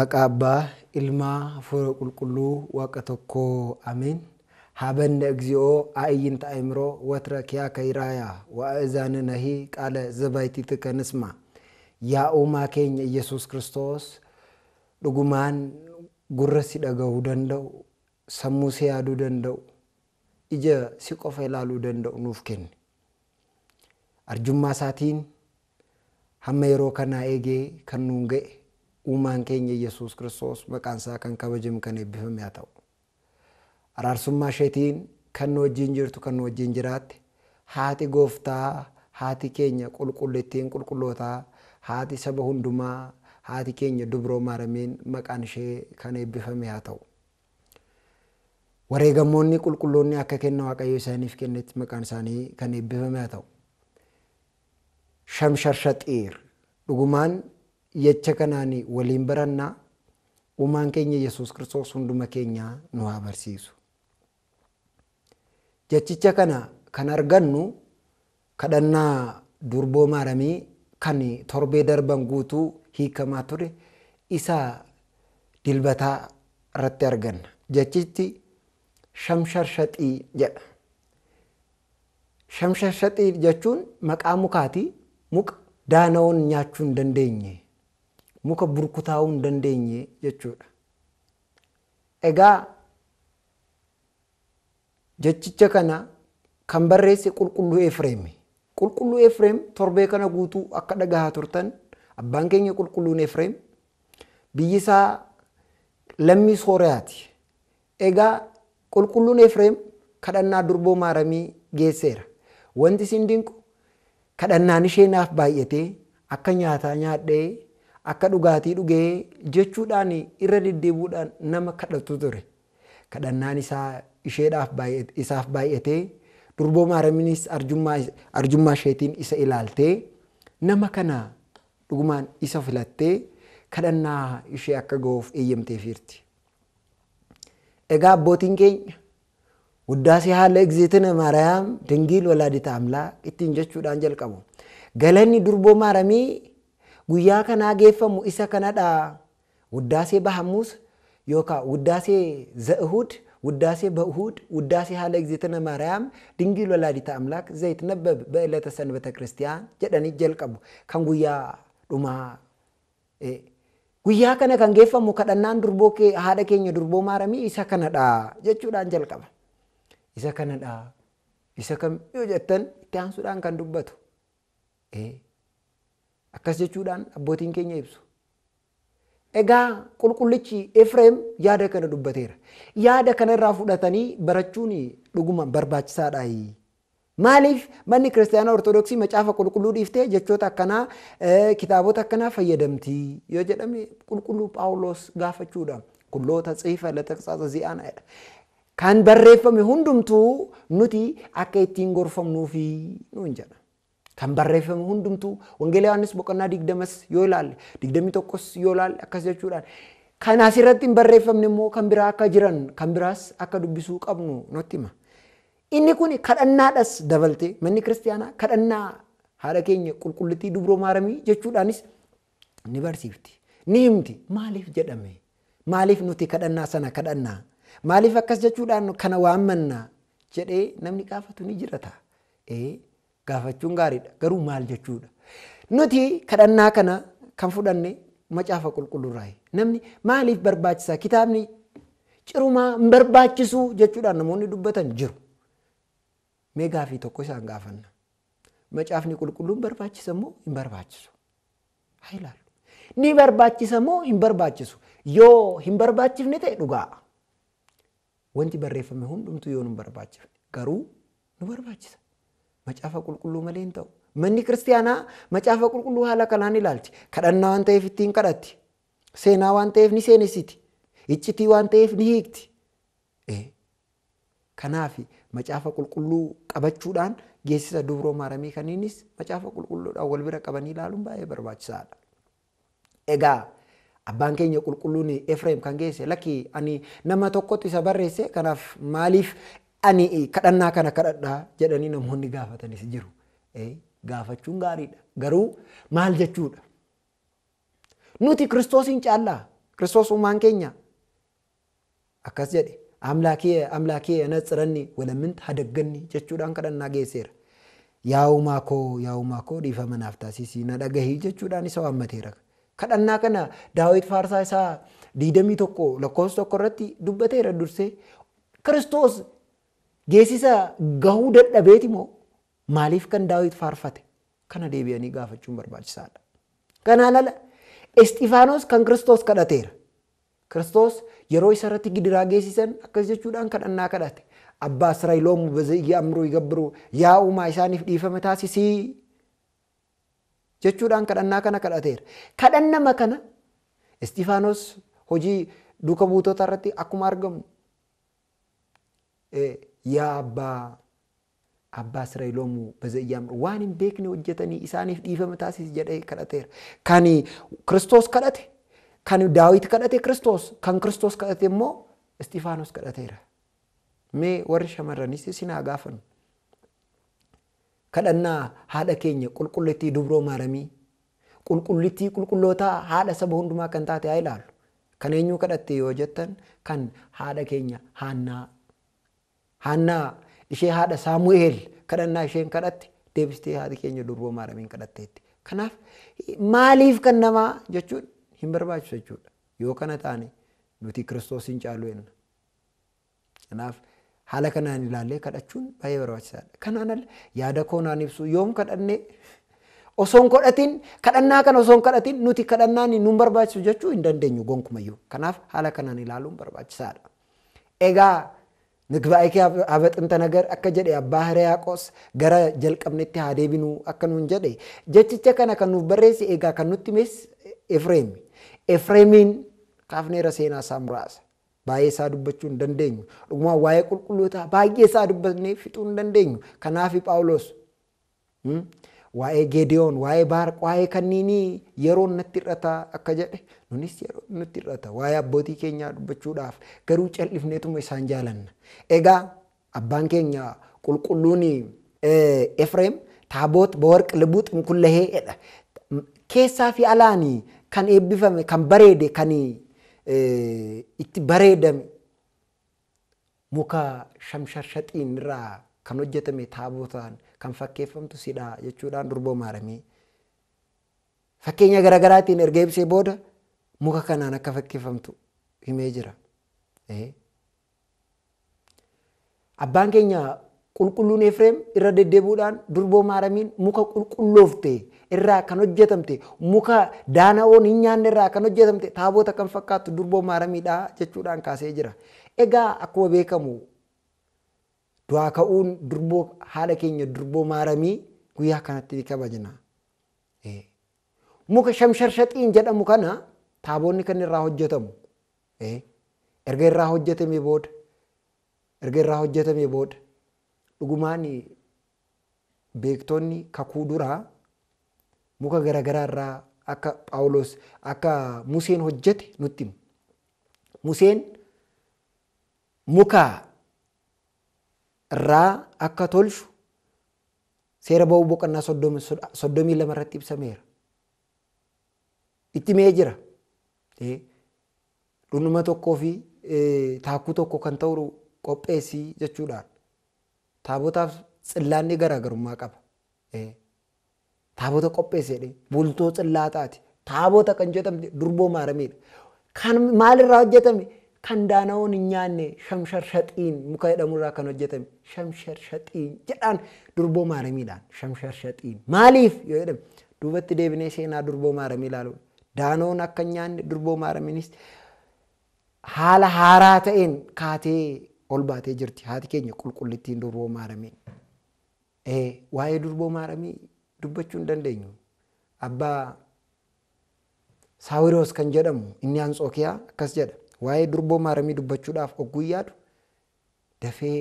maqaa abbaa ilmaa hafuura qulqulluu waaqa tokkoo ameen haበነ እግዚኦ ኣእይንተ ኣእምሮ ወትረኪያ ከይራያ ወእዛንነሂ ቃለ ዘባይቲት ከንስማ ያኡማ ኬኛ ኢየሱስ ክርስቶስ ድጉማን ጉረ ሲደገቡ ደንደው ሰሙ ሲያዱ ደንደው እጀ ሲቆፈ ይላሉ ደንደው ኑፍ ኬኒ አርጁማ ሳቲን ሀመ የሮ ከና ኤጌ ከኑን ገኤ Uumaan keenya Yesuus kiristoos maqaan isaa kan kabajimu kan eebbifame haa ta'u. Araarsummaa isheetiin kan nu jirtu kan nu wajjin haati gooftaa haati keenya qulqullittiin qulqullootaa haati saba hundumaa haati keenya dubroo maaramiin maqaan ishee kan eebbifame haa ta'u. Wareegamoonni qulqulloonni akka kenna waaqayyo isaaniif kennetti maqaan isaanii kan eebbifame haa ta'u. Shamsharshaxiir dhugumaan jecha kanaan waliin barannaa uumaan keenya yesus kiristoos hunduma keenya nu haa barsiisu. Jechicha kana kan argannu kadhannaa durboo maaramii kan torbee darban guutuu hiikamaa ture isa dilbataa irratti arganna. Jechichi shamsharshaxii jedha. Shamsharshaxii jechuun maqaa mukaati. Muka daanawoon nyaachuu hin dandeenye muka burkutaa'uu hin dandeenye jechuudha. Egaa jechicha kana kan barreesse qulqulluu Efreem. Qulqulluu Efreem torbee kana guutuu akka dhagahaa turtan abbaan keenya qulqulluun biyyi biyyisaa lammii Sooriyaati. Egaa qulqulluun Efreem kadhannaa durboo maaramii geesseera. Wanti isin dinqu kadhannaan ishee naaf baay'atee akka nyaataa nyaadhee akka dhugaatii dhugee jechuudhaan irra deddeebuudhaan nama kadhatu ture. Kadhannaan isaa isheedhaaf isaaf baay'atee durboo maaraminis arjummaa isheetiin isa ilaaltee nama kana dhugumaan isa filattee kadhannaa ishee akka ga'uuf eeyyamteef Egaa abbootiin keenya guddaasee haala egzeetina maarayaam dingiil walaadita amlaa ittiin jechuudhaan jalqabu. Galanni durboo maramii guyyaa kanaa geeffamu isa kanadha. Wuddaasee Bahamuus yookaan wuddaasee Za'uhud ውዳሴ በእሁድ ውዳሴ ሃለ እግዝእትነ ማርያም ድንግል ወላዲተ አምላክ ዘይትነበብ በዕለተ ሰንበተ ክርስቲያን ጀደኒ ጀልቀቡ ከን ጉያ ዱማ ጉያ ከነ ከን ጌፈሙ ከደናን ዱርቦ ሃደ ኬኘ ዱርቦ ማረሚ ኢሰ ከነዳ ጀቹዳን ጀልቀበ ኢሰ ከነዳ ኢሰ ከሚዮ ጀተን itti aansuudhaan kan dubbatu. Akkas jechuudhaan abbootiin keenya ibsu. Egaa qulqullichi Efreem yaada kana dubbateera. Yaada kana irraa fudhatanii barachuun dhuguma barbaachisaadha. Maaliif manni kiristaanaa Ortoodooksii macaafa qulqulluu dhiiftee jechoota akkanaa kitaabota akkanaa fayyadamti yoo jedhame qulqulluu Paawuloos gaafachuudha. Kulloota tsiifa lataqsaasa zi'aanaadha. Kan barreeffame hundumtuu nuti akka ittiin gorfamnuufi nuun jedha. kan barreeffame hundumtuu wangeela Yohaannis boqonnaa digdamas yoo ilaalle digdamii tokkos yoo ilaalle akkas jechuudhaan kan asirratti hin immoo kan biraa akka jiran kan biraas akka dubbisuu qabnu nutti hima. Inni kun kadhannaadhas dabaltee manni kiristaanaa kadhannaa haadha keenya qulqullittii dubroo maaramii jechuudhaanis ni barsiifti ni himti maaliif jedhame maaliif nuti kadhannaa sana kadhannaa maaliif akkas jechuudhaan kana waammannaa jedhee namni gaafatu ni jirata. gaafachuun gaariidha garuu maal jechuudha. Nuti kadhannaa kana kan fudhanne macaafa qulqullurraayi. Namni maaliif barbaachisaa kitaabni cirumaa hin barbaachisuu jechuudhaan namoonni dubbatan jiru. Mee gaaffii tokko isaan gaafanna. Macaafni qulqulluun barbaachisa moo hin barbaachisu? Haa Ni barbaachisa moo hin barbaachisu? Yoo hin barbaachifne ta'e dhugaa. Wanti barreeffame hundumtuu yoo nu barbaachifne garuu nu barbaachisa. macaafa qulqulluu malee hin ta'u. Manni kiristaanaa macaafa qulqulluu haala kanaan ilaalti. Kadhannaa waan ta'eef ittiin kadhatti. Seenaa waan ta'eef ni seenessiti. Iccitii waan ta'eef ni hiikti. E, kanaaf macaafa qulqulluu qabachuudhaan geessisa dubroo maaramii kaniinis macaafa qulqulluudhaan wal bira qabanii ilaaluun baay'ee barbaachisaadha. Egaa abbaan keenya qulqulluun Efreem kan geesse lakki ani nama tokkotti isa barreesse kanaaf maaliif ani kadhannaa eh, kana kadhadhaa jedhanii namoonni gaafatanis jiru. Eh, Gaafachuun gaariidha. Garuu maal jechuudha? Nuti kiristoosiin caallaa. Kiristoosummaan keenya akkas jedhe amlaakee amlaakee ana tsiranni walammint hadagganni jechuudhaan kadhannaa geesseera. Yaa'umaa koo yaa'umaa koo dhiifa manaaf taasisii na dhagahii jechuudhaan isa waammateera. Kadhannaa kana daawwit faarsaa isaa tokko lakkoofsa tokko irratti dubbateera dursee kiristoos geessisa gahuu dadhabeeti moo maaliif kan daawit faarfate kana deebi'anii gaafachuun barbaachisaadha. Kanaan ala Istifaanos kan Kiristoos kadhateera. Kiristoos yeroo isarratti gidiraa geessisan akkas jechuudhaan kadhannaa kadhate. Abbaa Israa'el oomu amruu gabbiruu yaa uumaa isaaniif dhiifame taasisii jechuudhaan kadhannaa kana kadhateera. Kadhannama kana Istifaanos hojii duuka buutota irratti akkuma argamu ያአባ abbaa siree loomuu bazayyaamu waan hin beekne hojjetanii isaaniif dhiifama taasisa jedhee kadhateera. Kan kiristoos kadhate, kan daawit kadhate kiristoos, kan kiristoos kadhate immoo Istifaanos kadhateera. Mee warri shamarranis sinaa gaafanu. Kadhannaa haadha keenya qulqullittii dubroo maaramii, qulqullittii qulqullootaa haadha saba hundumaa kan taate haa ilaalu. Kan eenyuu kadhatte yoo jettan kan haadha keenya haannaa haannaa ishee haadha saamu'eel kadhannaa isheen kadhatte deebistee haati keenya durboo maaramiin kadhatteetti. Kanaaf maaliif kan namaa jechuun hin barbaachisu jechuudha. Yoo kana nuti kiristoos hin caalu Kanaaf haala kanaan ilaallee kadhachuun baay'ee barbaachisaadha. Kanaan alla yaada koo ibsu yoom kadhannee kadhannaa kana osoo kadhatin nuti barbaachisu jechuu hin dandeenyu gonkumayyuu. Kanaaf haala kanaan ilaaluun barbaachisaadha. Egaa ንግባኤ ኬ አበጥምተ ነገር አከ ጀዴ አባ ሕርያቆስ ገረ ጀልቀብንቲ ሃ ዴቢኑ አከ ኑን ከነ ከኑ በሬሲ ኤጋ ከኑት ሜስ ኤፍሬም ኤፍሬሚን ካፍኔረ ሴና ሳምራስ ባዬ ሳዱበቹ እንደንደኙ ዱማ ዋዬ ቁልቁሎታ ባዬ ሳዱበት ፊጡ እንደንደኙ ከናፊ ጳውሎስ waa'ee Geediyoon, waa'ee Baarq, waa'ee kanniinii yeroon natti hir'ata akka jedhe nunis yeroo nutti hir'ata. Waa'ee abbootii keenya dubbachuudhaaf garuu cal'ifneetuma isaan jaalanna. Egaa abbaan keenya qulqulluun Efreem taaboot bawarq lubuu xinqullaheedha. Keessaa fi alaanii kan eebbifame, kan bareede, kan itti bareedame muka shamsharshaxiin irraa kan hojjetame taabotaan. kan fakkeeffamtu sidhaa jechuudhaan durbo maramii fakkeenya garaagaraatiin erga ibsee booda muka kanaan akka fakkeeffamtu himee jira. Abbaan keenya qulqulluun Efreem irra deddeebuudhaan durboom haaramiin muka qulqulloofte irraa kan hojjetamte muka daana'oon hin nyaanne irraa kan hojjetamte taabota kan fakkaattu durboom haaramiidhaa jechuudhaan kaasee jira. Egaa akkuma beekamu du'aa ka'uun durboo haadha keenya durboo maaramii guyyaa kanatti ni kabajna. Muka shamsharshaxiin jedhamu kana taaboonni kan irraa hojjetamu erga irraa hojjetame booda erga irraa hojjetame booda dhugumaan beektoonni kakuu duraa muka garaagaraa irraa akka paawuloos akka Museen hojjete nutti Museen muka irraa akka tolchu seera ba'uu boqannaa soddomii lama irratti ibsameera. Itti mee jira dunduma tokkoo fi taakkuu tokko kan ta'u qopheessii jechuudhaan taabotaaf xillaanni garaagarummaa qaba. Taabota qopheessedhe bultoo xillaa taate taabota kan jedhamte durboo maaramedha. Kan maalirraa hojjetame kan daana'oon hin nyaanne shamsharshaxiin muka jedhamu irraa kan hojjetame shamsharshaxiin jedhaan durboo maaramiidhaan shamsharshaxiin maaliif yoo jedhame duubatti deebinee seenaa durboo maaramii ilaalu daanoon akka hin nyaanne durboo maaramiinis haala haaraa ta'een kaatee ol baatee jirti haati keenya qulqullittiin durboo maaramii waa'ee durboo maaramii dubbachuu hin dandeenyu abbaa saawiroos kan jedhamu inni anxookiyaa akkas jedha waa'ee durboomaa ramii dubbachuudhaaf ogguu yaadu dafee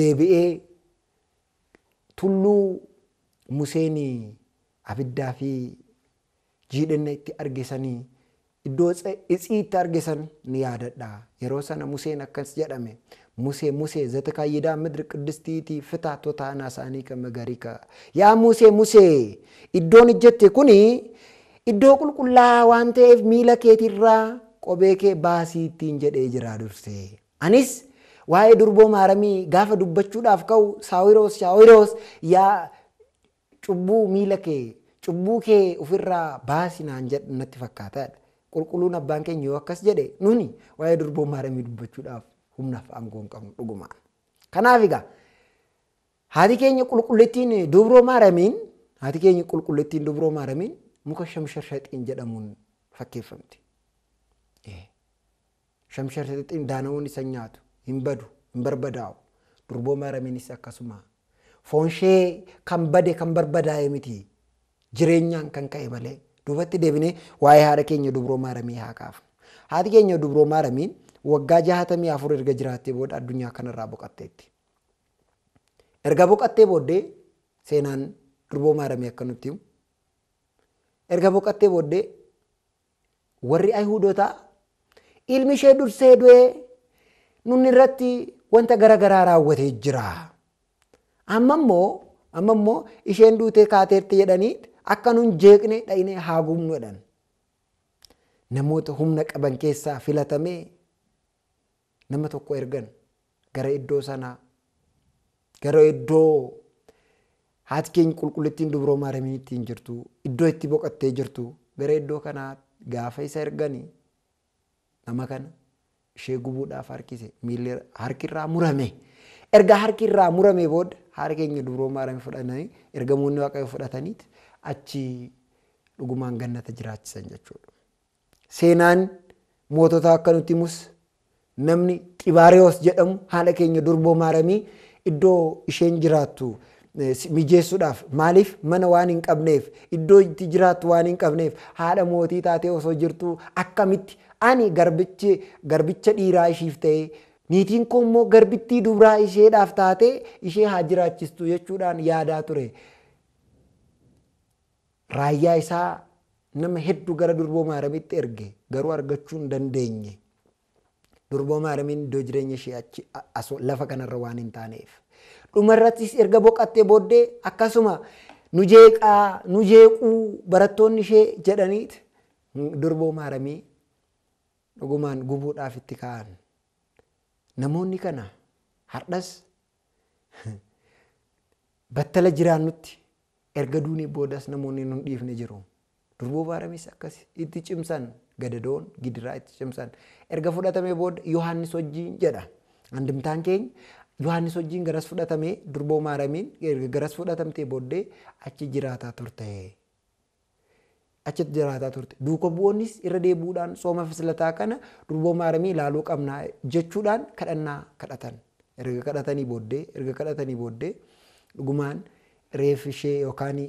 deebi'ee tulluu Museenii abiddaa fi jiidhinna itti argisanii iddoo itsii itti argisan ni yaadadhaa Yeroo sana Museen akkas jedhame Musee Musee zata kaayyidaa midri qiddistiitii fitaa totaanaa isaanii kan magarii ka'a. Yaa Musee Musee iddoon ijjatte kuni iddoo qulqullaa waan ta'eef miila keetirraa Qobee kee baasii ittiin jedhee jiraa dursee. Anis waa'ee durboo maaramii gaafa dubbachuudhaaf ka'u saawiroos shaawiroos yaa cubbuu miila kee cubbuu kee ofirraa baasinaan jedhu natti fakkaataadha. Qulqulluun abbaan keenya yoo akkas jedhe nuni waa'ee durboo maaramii dubbachuudhaaf humnaaf aangoo hin qabnu dhuguma. Kanaaf egaa haati keenya qulqullittiin dubroo maaramiin haati keenya qulqullittiin dubroo maaramiin muka shamsharshaxiin jedhamuun fakkeeffamti. Shamshar Lixxiin daana'uun isa nyaatu hin badu hin barbadaa'u durbooma Aramiinis akkasuma foonshee kan bade kan barbadaa'e miti jireenyaan kan ka'e malee duubatti deebinee waa'ee haadha keenya dubrooma Aramii haa kaafnu. Haati keenya dubrooma Aramiin waggaa jahatamii afur erga jiraattee booda addunyaa kanarraa boqotteetti. Erga boqottee booddee seenaan durbooma Aramii akka Erga boqottee booddee warri Ayihudotaa ilmi ishee dursee du'e nun irratti wanta garaa raawwatee jira. Ammammoo ammammoo isheen duutee kaateetti jedhanii akka nun jeeqne dha'inee haa gubnu jedhan. Namoota humna qaban keessaa filatamee nama tokko ergan gara iddoo sanaa gara iddoo haati keenya qulqullittiin dubroo maaramiin ittiin jirtu iddoo itti boqottee jirtu gara iddoo kanaa gaafa isa ergan. nama kana ishee gubuudhaaf harkise miilla harkirraa murame erga harkirraa murame booda haara keenya dubroomaa haramee fudhatanii ergamoonni waaqayoo fudhataniiti achi dhugumaan gannata jiraachisan jechuudha. Seenaan mootota akka nuti mus namni tibarewos jedhamu haala keenya durboo maaramii iddoo isheen jiraattu Eh, mijeessuudhaaf maaliif mana waan hin qabneef iddoo itti jiraattu waan hin qabneef haadha mootii taatee osoo jirtu akkamitti ani garbicha dhiiraa ishiif ta'e niitiin koo garbittii dubraa isheedhaaf taate ishee haa jiraachistu jechuudhaan yaadaa ture. Raayyaa isaa nama hedduu gara durbooma aramitti erge garuu argachuu dandeenye durbooma aramiin iddoo jireenya ishee lafa kanarra waan hin taaneef. Dhuma irrattis erga boqottee booddee akkasuma nu jeequu barattoonni ishee jedhaniiti durboo aramii dhugumaan gubuudhaaf itti ka'an. Namoonni kana hardas battala jiraannutti erga duunii boodas namoonni nu dhiifne jiru. Durboo aramiis akkasi itti cimsan gadadoon gidiraa itti cimsan erga fudhatamee booda yohannis wajjin jedha andimtaan keenya. Yohaannis wajjin garas fudhatamee durboo erga garas fudhatamtee booddee achi jiraataa turte. Achitti jiraataa turte. Duuka bu'oonnis irra deebuudhaan sooma fisilataa kana durboo maaramii ilaaluu qabnaa jechuudhaan kadhannaa kadhatan. Erga kadhatanii booddee erga kadhatanii booddee dhugumaan reef yookaan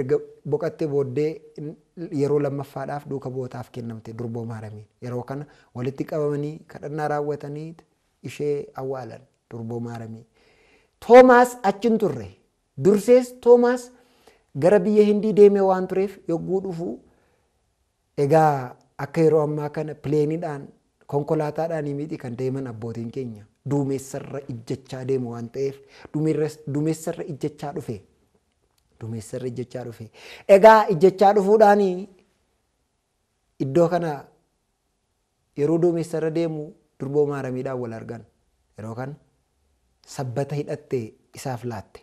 erga boqatte booddee yeroo lammaffaadhaaf duuka bootaaf kennamte durboo maaramiin. Yeroo kana walitti qabamanii kadhannaa raawwatanii ishee awwaalan durboomaa ramii. Toomaas achin turre dursees Toomaas gara biyya hindii deemee waan tureef yogguu dhufu egaa akka yeroo ammaa kana pileeniidhaan konkolaataadhaan miti kan deeman abbootiin keenya duumessarra ijjachaa deemu waan ta'eef duumessarra ijjachaa dhufe. Duumessarra ijjachaa Egaa iddoo kana yeroo duumessarra deemu durboo maaramiidhaan wal argan yeroo kan sabbata hidhatte isaaf laatte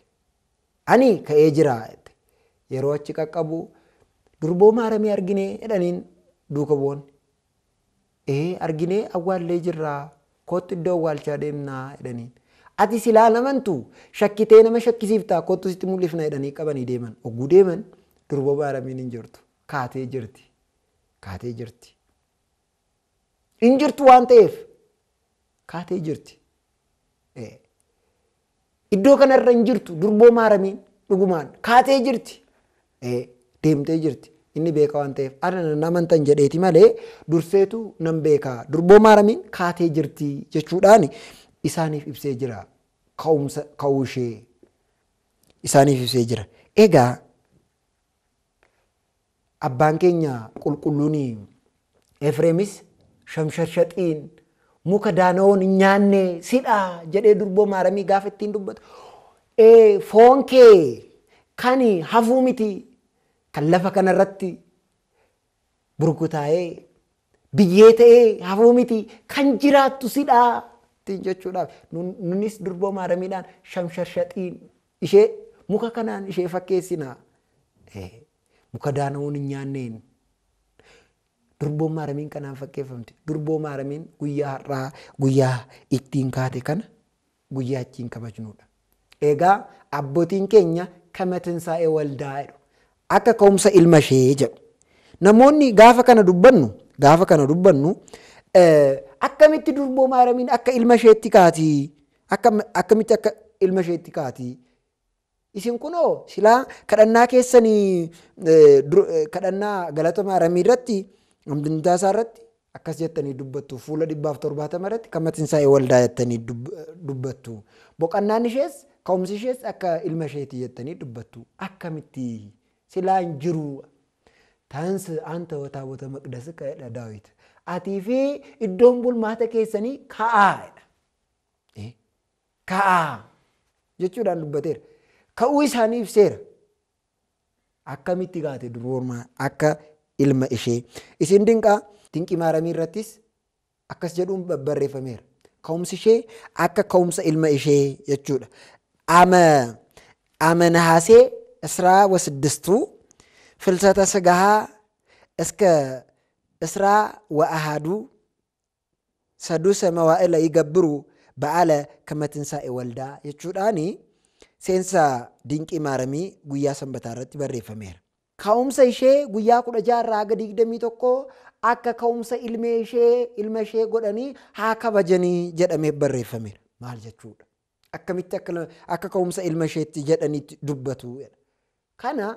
ani ka'ee jiraa yeroo achi qaqqabu durbooma aramii arginee jedhaniin duuka bu'oon ee arginee awwaallee jirraa kootti iddoo awwaalchaa deemnaa jedhaniin ati silaa namantu shakkitee nama shakkisiiftaa kootu sitti mul'ifna jedhanii qabanii deeman ogguu deeman durbooma aramiin hin jirtu kaatee jirti kaatee jirti hin jirtu waan ta'eef kaatee jirti. Iddoo kanarra hin jirtu durboo maaramiin dhugumaan kaatee jirti. Deemtee jirti. Inni beeka waan ta'eef ana namantan jedheeti malee durseetu nan beeka durboo maaramiin kaatee jirti jechuudhaan isaaniif ibsee jira kaushee ka'uushee isaaniif ibsee jira. Egaa abbaan keenya qulqulluun efremis shamsharshaxiin muka daana'oon hin nyaanne sidhaa jedhee durboo maaramii gaafa ittiin dubbatu. E, Foon kee hafuu miti kan lafa kanarratti burkutaa'ee biyyee ta'ee hafuu miti kan jiraattu sidhaa ittiin jechuudhaaf nunis durboo maaramiidhaan shamsharshatiin ishee muka kanaan ishee fakkeessina e, muka daana'oon hin nyaanneen. durboon maaramiin kanaan fakkeeffamti. Durboo maaramiin guyyaa har'aa guyyaa ittiin kaate kana guyyaa ittiin kabajnudha. Egaa abbootiin keenya kamatinsaa'ee waldaa jedhu akka ka'umsa ilma ishee jedhu. Namoonni gaafa kana dubbannu gaafa kana dubbannu eh, akkamitti durboo maaramiin akka ilma isheetti kaatii akkamitti akka ilma isheetti kaatii. Isin kunoo silaa kadhannaa keessanii eh, eh, kadhannaa galata maaramii irratti hundintaa isaarratti akkas jettanii dubbattu fuula dhibbaaf torbaatama irratti kan matiinsaa'ee waldaa jettanii dubbattu. Boqannaan ishees ka'umsi ishees akka ilma isheetii jettanii dubbattu. Akkamitti silaan jiru taansi aanta wataabota maqdasi ka'edha daawwiti. Atii fi iddoon bulmaata keessanii ka'aadha. Ka'aa jechuudhaan dubbateera. Ka'uu isaanii ibseera. Akkamitti gaate duroormaa akka ilma ishee. Isin dinqaa dinqii maaramii irrattis akkas jedhuun barreeffameera. Ka'umsi ishee akka ka'umsa ilma ishee jechuudha. Ama nahaasee Israa wasdistuu ፍልሰተ ስጋሃ እስከ እስራ ወአሃዱ ሰዱሰ መዋእለ ይገብሩ በዓለ ከመ ትንሣኤ ወልዳ jechuudhaani seensa ድንቂ maaramii guyyaa sanbataa irratti barreeffameera Ka'umsa ishee guyyaa kudha jaarraa haga digdamii tokko akka ka'umsa ilmee ishee ilma ishee godhanii haa kabajanii jedhamee barreeffameera. Maal jechuudha? Akkamitti akka ka'umsa ilma isheetti jedhaniitti dubbatu. Kana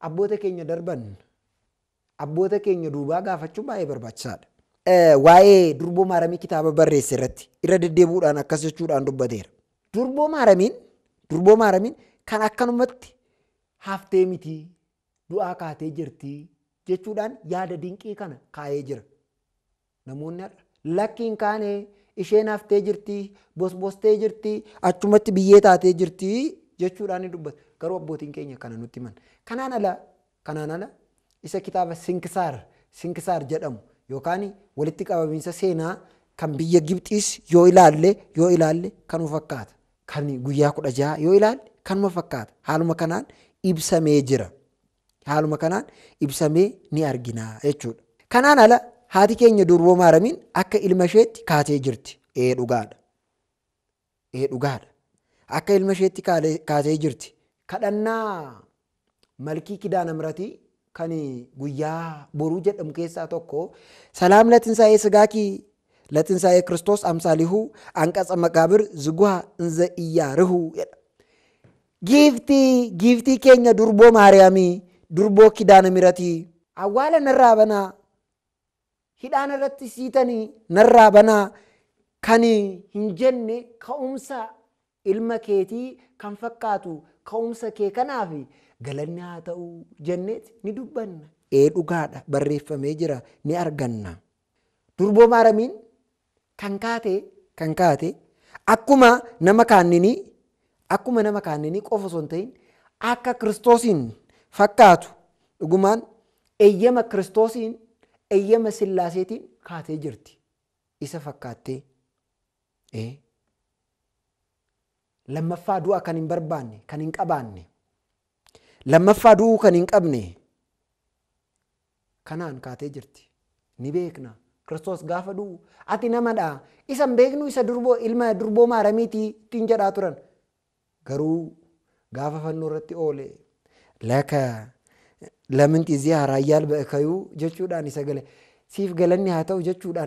abboota keenya darban abboota keenya duubaa gaafachuun baay'ee barbaachisaadha. Waa'ee durboo maaramii kitaaba barreesse irratti irra deddeebuudhaan akkas jechuudhaan dubbateera. Durboo maaramiin kan akkanumatti haftee mitii. du'aa kaatee jirtii jechuudhaan yaada dinqii kana kaa'ee jira. Namoonni har'a lakkiin kaanee isheen haftee jirtii bosbostee jirtii achumatti biyyee taatee jirtii jechuudhaan ni Garuu abbootiin keenya kana nutti himan. Kanaan ala isa kitaaba sinkisaar sinkisaar jedhamu yookaan walitti qabamiinsa seenaa kan biyya Gibxiis yoo ilaalle yoo ilaalle kanuma fakkaata. Kan guyyaa kudha jaha yoo ilaalle kanuma fakkaata. Haaluma kanaan ibsamee jira. haaluma kanaan ibsamee ni arginaa jechuudha. Kanaan ala haati keenya durboo maaramiin akka ilma isheetti kaatee jirti. Ee dhugaadha. Ee dhugaadha. Akka ilma isheetti kaatee jirti. Kadhannaa malkii kidaana miratii kan guyyaa boruu jedhamu keessaa tokko salaam latinsaa ee sigaakii latinsaa'ee kiristoos amsaalihu anqatsa maqaabir ziguha inza iyyaarihu jedha. Giiftii giiftii keenya durboo maariyaamii. durboo kidaana miratii awwaala narraa banaa hidhaan irratti siitanii narraa banaa kan hin jenne ka'umsa ilma keetii kan fakkaatu ka'umsa kee kanaaf galanni haa ta'u jenneeti ni dubbanna. Ee barreeffamee jira ni arganna. Durboo maaramiin kan kaate kan kaate akkuma nama kaannini akkuma nama kaannini qofa son ta'in akka kiristoosiin fakkaatu dhugumaan eeyyama kiristoosiin eeyyama sillaaseetiin kaatee jirti isa fakkaattee lammaffaa du'a kan hin barbaanne kan hin qabaanne lammaffaa du'uu kan hin qabne kanaan kaatee jirti ni beekna kiristoos gaafa du'u ati namadha isa beeknu isa ilma durboo maaramiitii ittiin jedhaa turan garuu gaafa fannoo irratti oolee laka laminti ziyaara ayyaal ba'akayuu jechuudhaan isa gala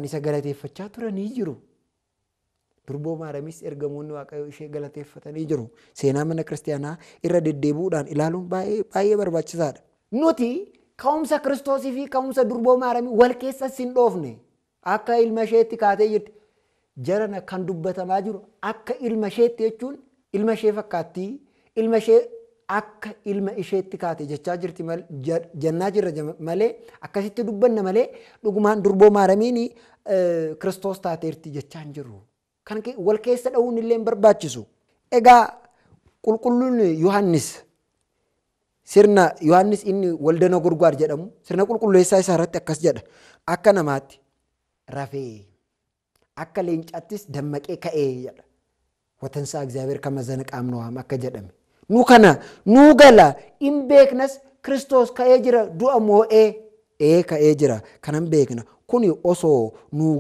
isa galateeffachaa turanii jiru. Durbooma maaramis ergamoonni waaqayyoo ishee galateeffatanii jiru. Seenaa mana kiristaanaa irra deddeebi'uudhaan ilaaluun baay'ee barbaachisaadha. Nuti ka'umsa kiristoosii fi ka'umsa durboo maaramii wal keessa sin dhoofne akka ilma isheetti kaatee jirti. Jarana kan dubbatamaa jiru akka ilma isheetti jechuun ilma ishee fakkaattii ilma ishee akka ilma isheetti kaate jechaa jirti jennaa jirra malee akkasitti dubbanna malee dhugumaan durboo maaramiin kiristoos taateerti jechaa jiru. Kan wal keessa dha'uun illee barbaachisu. Egaa qulqulluun Yohaannis sirna Yohaannis inni waldana gurgwaar jedhamu sirna qulqulleessaa isaa akkas jedha. Akka namaatti rafee akka leencattis dammaqee ka'ee jedha. Watansaa Egzaabeer kama zana qaamna akka jedhame. nu kana nu gala in beeknas kiristoos ka'ee jira du'a moo'ee ee ka'ee jira kanan beekna kun osoo nu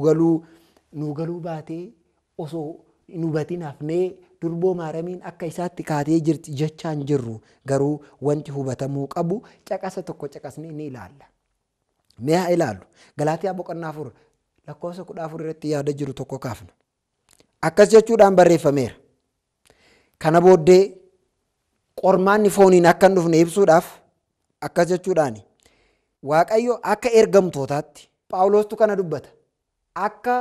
galuu baatee osoo nu batiin hafnee durboo maaramiin akka isaatti kaatee jirti jechaan jirru garuu wanti hubatamuu qabu caqasa tokko caqasnee ni ilaalla. Mee haa ilaallu galaatiyaa boqonnaa afur lakkoofsa kudha afur irratti yaada jiru tokko kaafna. Akkas jechuudhaan barreeffameera. Kana booddee qormaanni fooniin akka hin dhufne ibsuudhaaf akkas jechuudhaani waaqayyo akka ergamtootaatti paawulostu kana dubbata akka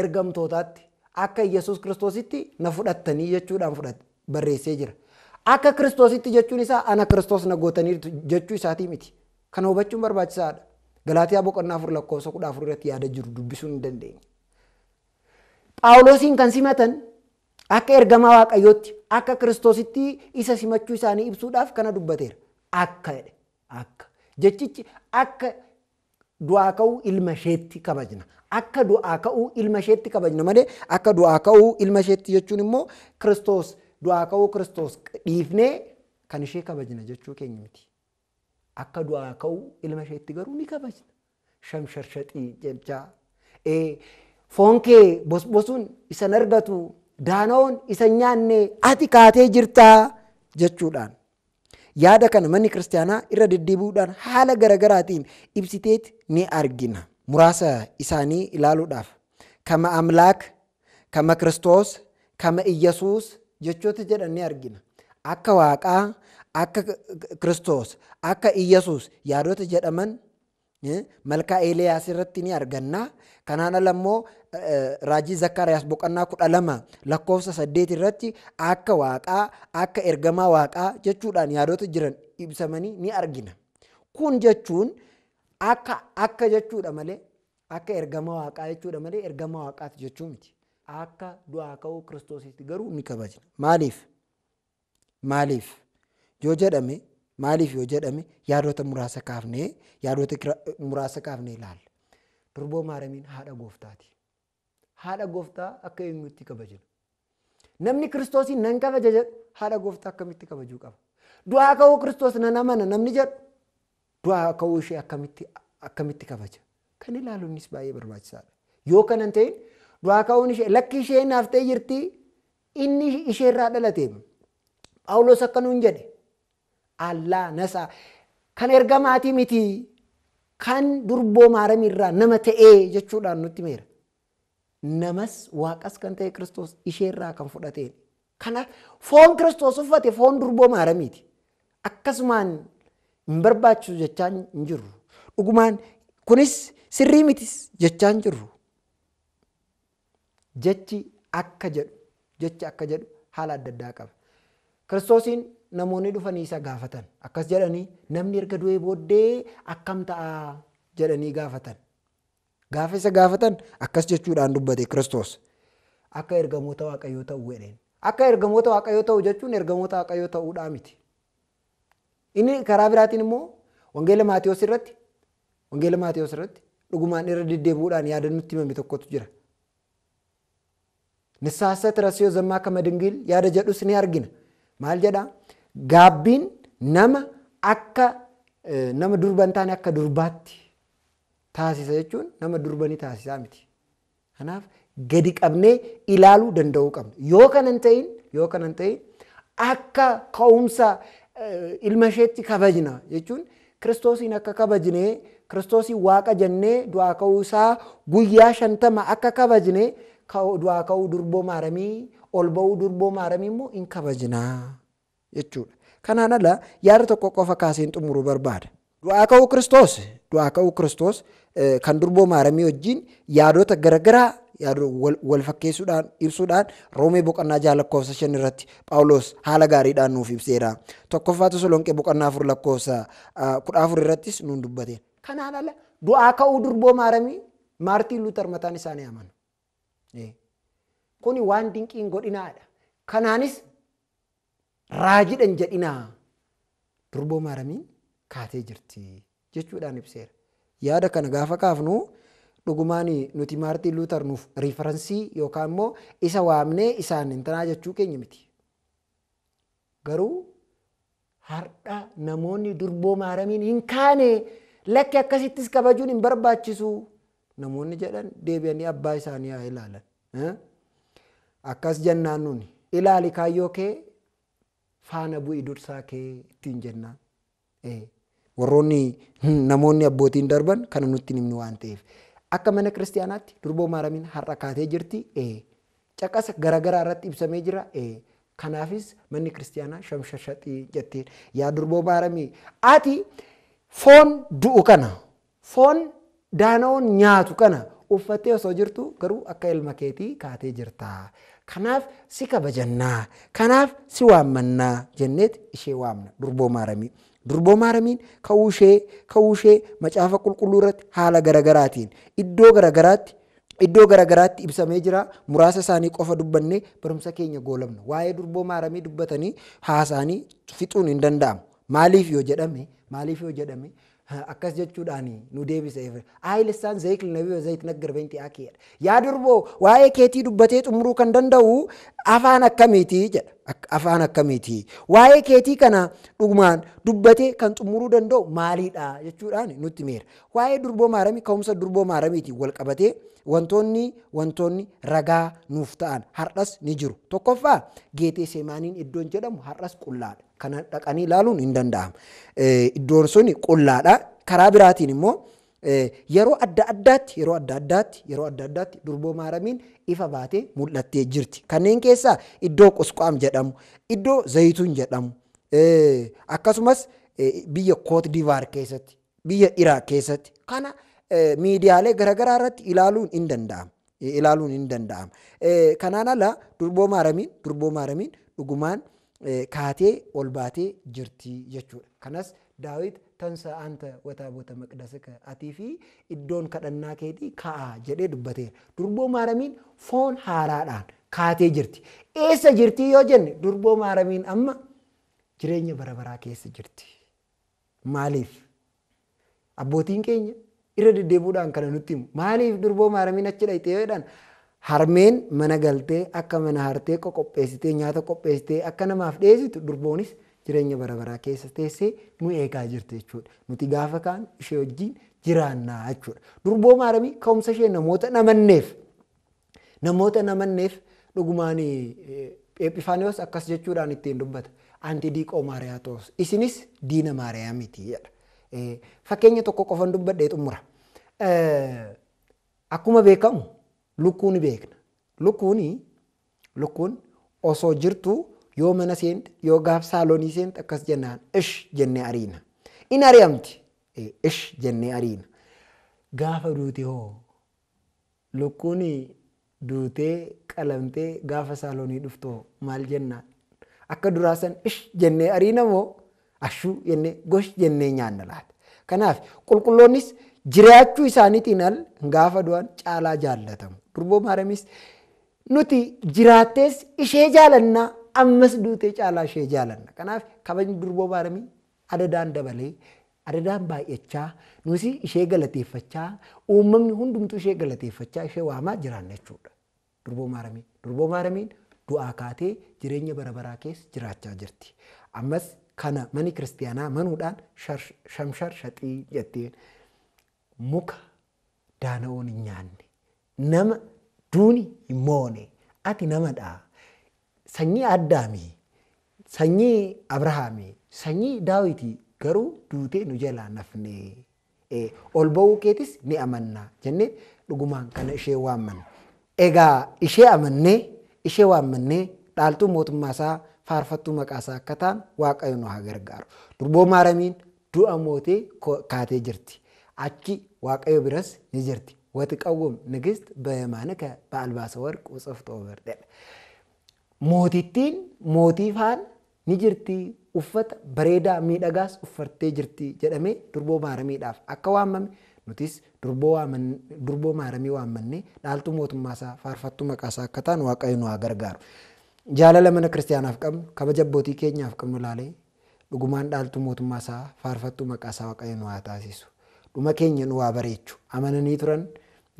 ergamtootaatti akka yesus kiristoositti na fudhattanii jechuudhaan fudhate barreessee jira. Akka kiristoositti jechuun isaa ana kiristoos na gootanii jechuu isaatii miti. Kana hubachuun barbaachisaadha. Galaatiyaa boqonnaa afur lakkoofsa kudha afur irratti yaada jiru dubbisuun hin dandeenye. Phaawulosiin kan simatan akka ergamaa waaqayyootti akka kiristoositti isa simachuu isaanii ibsuudhaaf kana dubbateera. Akka jedhe akka jechichi akka du'aa ka'uu ilma isheetti kabajna. Akka du'aa ka'uu ilma isheetti kabajna malee akka du'aa ka'uu ilma isheetti jechuun immoo kiristoos du'aa ka'uu kiristoos dhiifnee kan ishee kabajna jechuu keenya miti. Akka du'aa ka'uu ilma isheetti garuu ni kabajna. Shamsharshaxii jechaa Foonkee bosbosuun isan argatu daanoon isa nyaanne ati kaatee jirtaa jechuudhaan. Yaada kana manni kiristaanaa irra deddeebi'uudhaan haala garaagaraatiin ibsiteet ni argina. Muraasa isaanii ilaaluudhaaf kama amlaak, kama kiristoos, kama iyyasuus jechoota jedhan ni argina. Akka waaqaa, akka kiristoos, akka iyyasuus yaadoota jedhaman eh, malkaa Eeliyaas irratti ni arganna. Kanaan Eh, raajii Zakkaariyaas boqonnaa kudha lama lakkoofsa saddeet irratti akka waaqaa akka ergamaa waaqaa jechuudhaan yaadota jiran ibsamanii ni argina. Kun jechuun akka akka jechuudha malee akka ergamaa waaqaa jechuudha malee ergamaa waaqaati jechuu miti. Akka du'aa ka'uu kiristoositti garuu ni kabajna. Maaliif? Maaliif? Yoo jedhame maaliif yoo jedhame yaadota muraasa kaafnee yaadota muraasa kaafnee ilaalla. Durboo maaramiin haadha gooftaati. haadha gooftaa akka eenyuutti kabajina. Namni kiristoosiin nan kabaja jedhu haadha gooftaa akkamitti kabajuu qaba? Du'aa ka'uu kiristoos nan amana namni jedhu du'aa ka'uu ishee akkamitti kabaja? Kan ilaaluunis baay'ee barbaachisaadha. Yoo kanan ta'in du'aa ka'uun ishee lakki ishee naaf ta'e jirti inni isheerraa dhalate. Phaawulos akka nuun jedhe Allaa nasaa kan ergamaatii mitii kan durboo maaramirraa nama ta'ee jechuudhaan nuti meera. namas waaqas kan ta'e kiristoos isheerraa kan fudhateen kana foon kiristoos uffate foon durbooma haramiiti akkasumaan hin barbaachisu jechaan hin dugumaan dhugumaan kunis sirrii mitis jechaan jiru jechi akka jedhu jechi akka jedhu haala adda addaa qaba kiristoosiin namoonni dhufanii isa gaafatan akkas jedhanii namni erga du'ee booddee akkam ta'a jedhanii gaafatan Gaafa isa gaafatan akkas jechuudhaan dubbate Kiristoos. Akka ergamoota Waaqayyoo ta'uu jedheen. Akka ergamoota Waaqayyoo ta'u jechuun ergamoota Waaqayyoo ta'uudhaa miti. Inni karaa biraatiin immoo wangeela Maatiyoos irratti wangeela Maatiyoos irratti dhugumaan irra deddeebi'uudhaan yaada nutti tokko tokkotu jira. Nisaasa tirasiyoo zammaa kama dingiil yaada jedhus ni argina. Maal jedhaa? Gaabbiin nama akka eh, nama durba hin akka durbaatti taasisa jechuun nama durbanii taasisaa miti. Kanaaf gadi qabnee ilaaluu danda'uu qabna. Yoo kanan ta'in yoo ta'in akka ka'umsa ilma isheetti kabajna jechuun kiristoosiin akka kabajnee kiristoosii waaqa jennee du'aa ka'uu isaa guyyaa shantama akka kabajnee du'aa ka'uu durboo maaramii ol ba'uu durboo maaramii immoo hin kabajnaa jechuudha. Kanaan ala yaada tokko qofa kaaseen xumuru barbaada. Du'aa ka'uu Kiristoos du'aa ka'uu Kiristoos e, kan durboo maaramii wajjin yaadota garaagaraa wal fakkeessuudhaan ibsuudhaan roomee boqonnaa jaha lakkoofsa shan irratti Phaawulos haala gaariidhaan nuuf ibseera. Tokkoffaa Tesalonqee boqonnaa afur lakkoofsa kudha afur irrattis nuun dubbate. Kanaan du'aa ka'uu durboo maaramii maartiin Luuter mataan isaanii amanu. Kuni waan dinqiin godhinaadha. Kanaanis raajidhan jedhinaa durboo maaramiin. kaatee jirti jechuudhaan ibseera. Yaada kana gaafa kaafnu dhugumaan nuti maartiin luutar riifaransii yookaan immoo isa waamnee isaan hintanaa jechuu keenya miti. Garuu har'a namoonni durboo maaramiin hin kaane lakki akkasittis kabajuun hin barbaachisu namoonni jedhan deebi'anii abbaa isaanii haa ilaalan. Akkas jennaan ilaali kaayyoo kee faana bu'i dursaa kee ittiin jennaan. warroonni hmm, namoonni abbootiin darban kana nutti himni waan ta'eef. Akka mana kiristaanaatti durboon maaramiin har'a kaatee jirti caqasa garaa irratti ibsamee jira. Kanaafis manni kiristaanaa shamshashaxii yaa ati foon du'u kana foon daana'oon nyaatu kana uffattee osoo jirtu garuu akka ilma keetii kaatee jirta. Kanaaf si kabajannaa kanaaf si jennet jenneet ishee waamna durboo maramii Durboomaa ramiin ka'uu ishee ka'uu ishee macaafa qulqulluu irratti haala garagaraatiin iddoo garagaraatti ibsamee jira muraasa isaanii qofa dubbannee barumsa keenya goolabna waa'ee durboomaa ramii dubbatanii haasaanii fixuun hin danda'amu maaliif yoo jedhame maaliif yoo jedhame akkas jechuudhaan nu deebise aayilissaan zayik nabiyyoo zayit naggar yaa durboo waa'ee keetii dubbatee xumuruu kan danda'u afaan akkamiiti jedha afaan akkamiiti? Waa'ee keetii kana dugumaan dubbatee kan xumuruu danda'u maalidha jechuudhaan nutti meera. Waa'ee durboo maaramii ka'umsa durboo maaramiitiin wal qabatee wantoonni wantoonni ragaa nuuf ta'an har'as ni jiru. Tokkoffaa geetee seemaaniin iddoon jedhamu har'as qullaadha. Kana dhaqanii ilaaluun hin danda'amu. Iddoon sun qullaadha. Karaa biraatiin immoo Eh, yeroo adda addaatti yeroo adda addaatti yeroo adda addaatti durbooma haramiin ifa baatee mul'attee jirti. Kanneen keessaa iddoo qusqaam jedhamu, iddoo zayituun jedhamu, eh, akkasumas eh, biyya koot divaar keessatti, biyya iraa keessatti kana miidiyaalee garaagaraa irratti ilaaluun hin danda'ama. ilaaluun danda'ama. Kanaan ala durbooma haramiin durbooma haramiin dhugumaan kaatee ol baatee jirti jechuudha. Kanas dawit tansa anta wataabota maqdasaka atii fi iddoon kadhannaa keetii ka'aa jedhee dubbatee Durboo maaramiin foon haaraadhaan kaatee jirti. Eessa jirti yoo jenne durboo maaramiin amma jireenya bara baraa keessa jirti. Maaliif? Abbootiin keenya irra deddeebuudhaan kana nutti himu. Maaliif durboo maaramiin achi dhayte yoo jedhan harmeen mana galtee akka mana hartee qoqopheessitee nyaata qopheessitee akka namaaf dhiyeessitu durboonis jireenya bara baraa keessa teessee nu eegaa jirtu jechuudha. Nuti gaafa kaan ishee wajjin jiraannaa jechuudha. Durboo Maaramii ka'umsa ishee namoota namanneef namoota namanneef dhugumaan Eephifaaniyoos eh, akkas jechuudhaan ittiin dubata Anti diiqoo Maariyaatoos isinis diina Maariyaamiiti jedha. Eh, fakkeenya tokko qofan dubbadhee xumura. Eh, akkuma beekamu lukkuu beekna. lukkuun osoo jirtuu yoo mana sent yoo gaf saloni sent akkas jennaan ish jennee ariina. In ari'amti ish jennee ariina. Gaafa duute hoo lukkuun duutee qalamtee gaafa saaloonii dhuftoo maal jennaan akka duraa san ish jennee ariina moo ashuu jennee gosh jennee nyaanna Kanaaf qulqulloonnis jiraachuu isaaniitiin al gaafa du'an caalaa jaallatamu. Durboo maaramis nuti jiraattees ishee jaalannaa ammas duutee caalaa ishee jaalanna. Kanaaf kabajni durboo baaramii adadaan dabalee adadaan baay'achaa nuusii ishee galateeffachaa uumamni hundumtuu ishee galateeffachaa ishee waamaa jiraanna jechuudha. Durboo maaramiin du'aa kaatee jireenya bara baraa keessa jiraachaa jirti. Ammas kana mani kiristaanaa manuudhaan shamshar shaxii jetteen muka daana'oon hin nyaanne nama duuni hin moone ati namadhaa. ሰኚ አዳሚ ሰኚ አብርሃሚ ሰኚ ዳዊቲ ገሩ ዱቴ ኑጀላ ነፍኔ ኦልበው ኬቲስ ኒ አመና ጀኔ ከነ እሼ ዋመን ኤጋ እሼ አመኔ እሼ ዋመኔ ጣልጡ ሞትማሳ ፋርፈቱ መቃሳ ከታን ዋቀዩ ነው ሀገር ጋሩ ዱርቦ ማረሚን ዱአ ሞቴ ካቴ ጅርቲ አቺ ዋቀዩ ብረስ ንጅርቲ ወትቀውም ንግስት በየማነከ በአልባሰ ወርቅ ውጽፍቶ በርጤ Mootittiin mootii faan ni jirtii Uffata bareedaa miidhagaas uffattee jirti jedhamee durboo maaramiidhaaf akka waamame nutis durboo maaramii waammanne dhaaltuu mootummaasaa faarfattuu maqaasaa akka taanu waaqayyo nu haa gargaaru. Jaalala mana kiristaanaaf qabnu kabaja keenyaaf qabnu ilaalee dhugumaan dhaaltuu mootummaasaa faarfattuu maqaasaa waaqayyo nu taasisu. Dhuma keenya nu haa bareechu amananii turan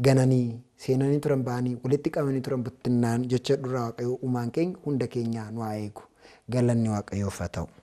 gananii seenanii turan ba'anii walitti qabanii turan buttinnaan jecha dhuraa waaqayyoo uumaan keenya hunda keenya nu eegu galanni waaqayyoof haa ta'u.